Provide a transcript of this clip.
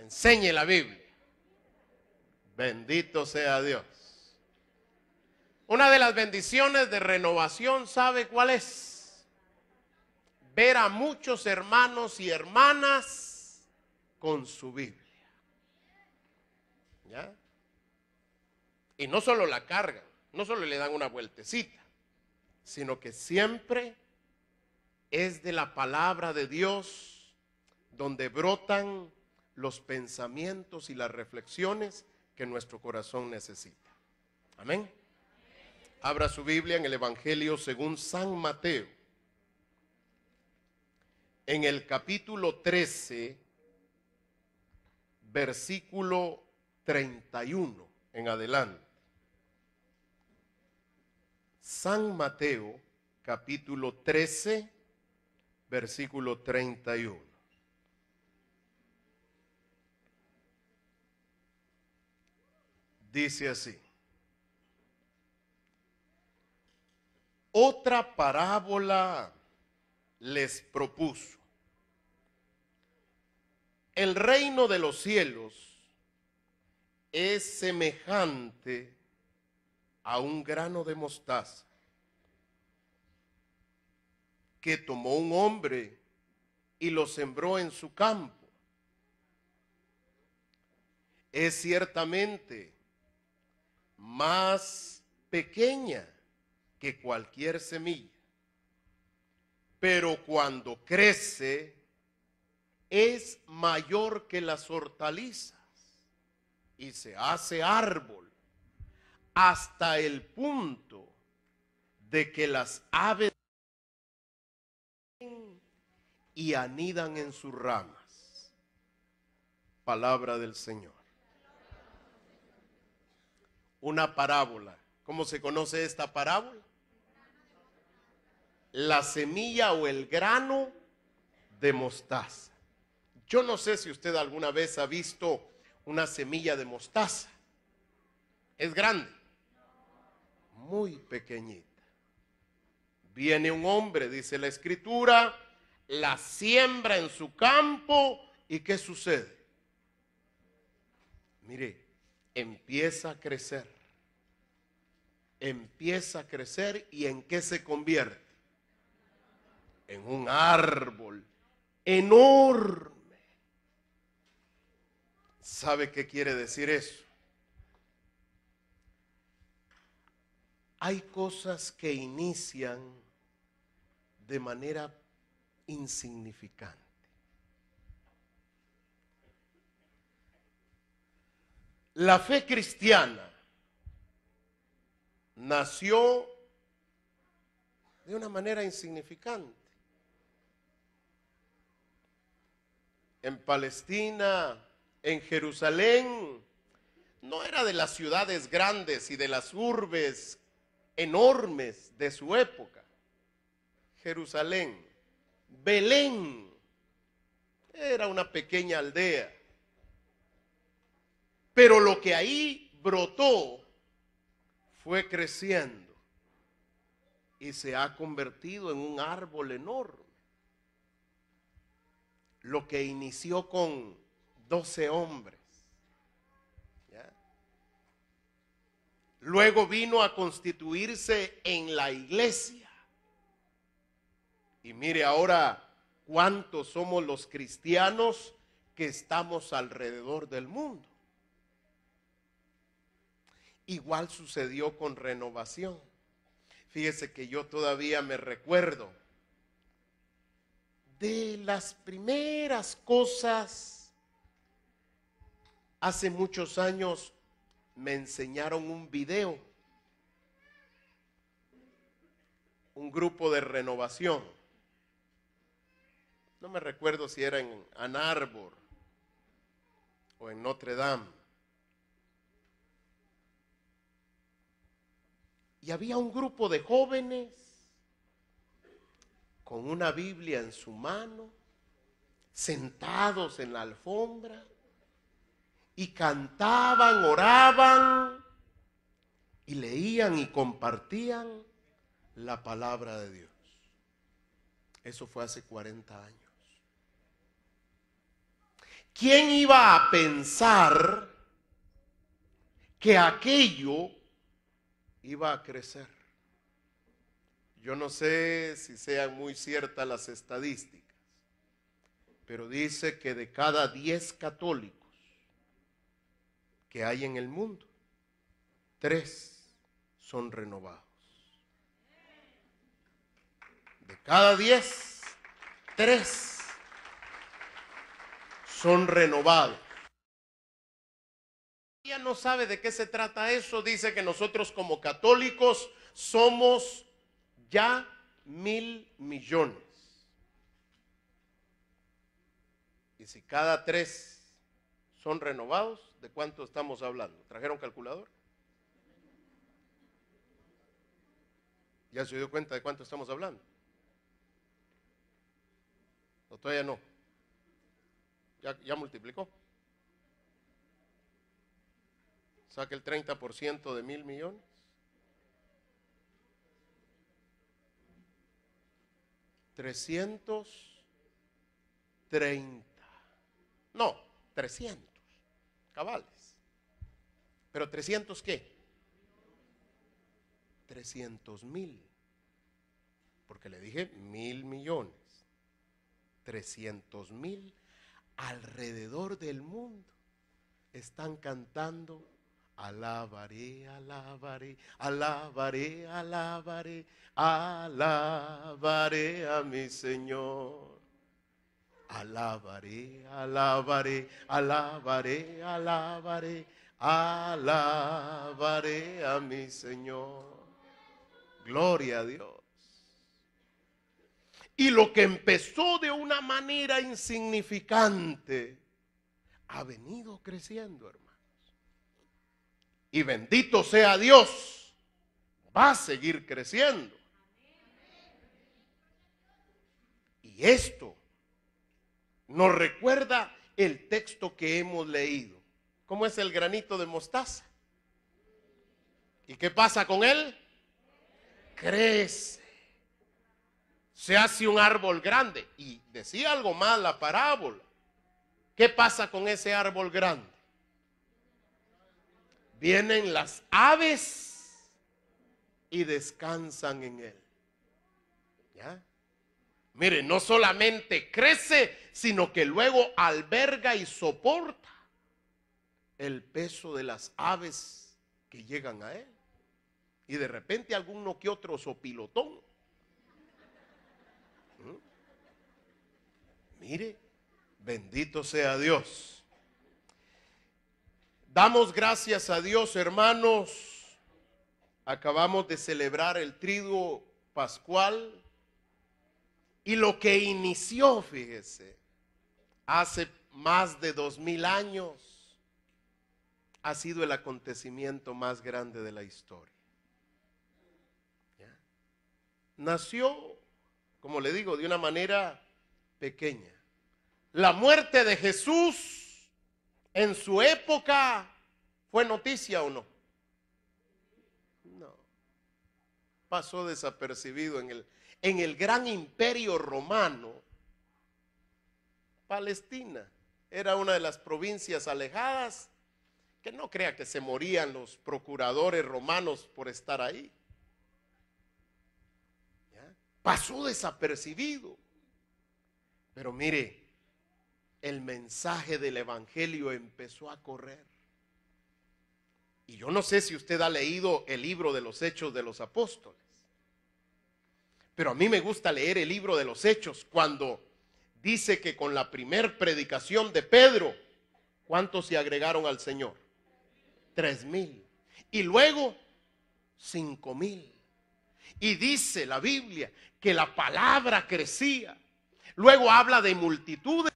Enseñe la Biblia. Bendito sea Dios. Una de las bendiciones de renovación, ¿sabe cuál es? Ver a muchos hermanos y hermanas con su Biblia. ¿Ya? Y no solo la cargan, no solo le dan una vueltecita, sino que siempre es de la palabra de Dios donde brotan los pensamientos y las reflexiones que nuestro corazón necesita. Amén. Abra su Biblia en el Evangelio según San Mateo. En el capítulo 13, versículo 31 en adelante. San Mateo, capítulo 13, versículo 31. dice así. Otra parábola les propuso. El reino de los cielos es semejante a un grano de mostaza que tomó un hombre y lo sembró en su campo. Es ciertamente más pequeña que cualquier semilla. Pero cuando crece, es mayor que las hortalizas y se hace árbol hasta el punto de que las aves y anidan en sus ramas. Palabra del Señor una parábola. ¿Cómo se conoce esta parábola? La semilla o el grano de mostaza. Yo no sé si usted alguna vez ha visto una semilla de mostaza. Es grande, muy pequeñita. Viene un hombre, dice la escritura, la siembra en su campo y ¿qué sucede? Mire, empieza a crecer empieza a crecer y en qué se convierte? En un árbol enorme. ¿Sabe qué quiere decir eso? Hay cosas que inician de manera insignificante. La fe cristiana nació de una manera insignificante. En Palestina, en Jerusalén, no era de las ciudades grandes y de las urbes enormes de su época. Jerusalén, Belén, era una pequeña aldea. Pero lo que ahí brotó fue creciendo y se ha convertido en un árbol enorme. Lo que inició con 12 hombres. Luego vino a constituirse en la iglesia. Y mire ahora cuántos somos los cristianos que estamos alrededor del mundo. Igual sucedió con renovación. Fíjese que yo todavía me recuerdo de las primeras cosas. Hace muchos años me enseñaron un video, un grupo de renovación. No me recuerdo si era en Ann Arbor o en Notre Dame había un grupo de jóvenes con una Biblia en su mano, sentados en la alfombra, y cantaban, oraban, y leían y compartían la palabra de Dios. Eso fue hace 40 años. ¿Quién iba a pensar que aquello iba a crecer. Yo no sé si sean muy ciertas las estadísticas, pero dice que de cada 10 católicos que hay en el mundo, tres son renovados. De cada 10, tres son renovados. Ella no sabe de qué se trata eso. Dice que nosotros como católicos somos ya mil millones. Y si cada tres son renovados, ¿de cuánto estamos hablando? ¿Trajeron calculador? ¿Ya se dio cuenta de cuánto estamos hablando? ¿O todavía no? ¿Ya, ya multiplicó? Saque el 30% de mil millones. 330, No, 300 Cabales. ¿Pero 300 qué? 300 mil. Porque le dije mil millones. 300 mil alrededor del mundo están cantando Alabaré, alabaré, alabaré, alabaré, alabaré a mi Señor. Alabaré, alabaré, alabaré, alabaré, alabaré a mi Señor. Gloria a Dios. Y lo que empezó de una manera insignificante ha venido creciendo, hermano. Y bendito sea Dios, va a seguir creciendo. Y esto nos recuerda el texto que hemos leído. ¿Cómo es el granito de mostaza? ¿Y qué pasa con él? Crece. Se hace un árbol grande. Y decía algo más la parábola. ¿Qué pasa con ese árbol grande? Vienen las aves y descansan en él. Mire, no solamente crece, sino que luego alberga y soporta el peso de las aves que llegan a él. Y de repente alguno que otro sopilotón. ¿Mm? Mire, bendito sea Dios. Damos gracias a Dios, hermanos. Acabamos de celebrar el trigo pascual y lo que inició, fíjese, hace más de dos mil años, ha sido el acontecimiento más grande de la historia. Nació, como le digo, de una manera pequeña. La muerte de Jesús en su época ¿Fue noticia o no? No. Pasó desapercibido en el, en el gran imperio romano. Palestina era una de las provincias alejadas, que no crea que se morían los procuradores romanos por estar ahí. Pasó desapercibido. Pero mire, el mensaje del Evangelio empezó a correr. Y yo no sé si usted ha leído el libro de los Hechos de los Apóstoles, pero a mí me gusta leer el libro de los Hechos cuando dice que con la primer predicación de Pedro, ¿cuántos se agregaron al Señor? Tres mil. Y luego, cinco mil. Y dice la Biblia que la palabra crecía. Luego habla de multitudes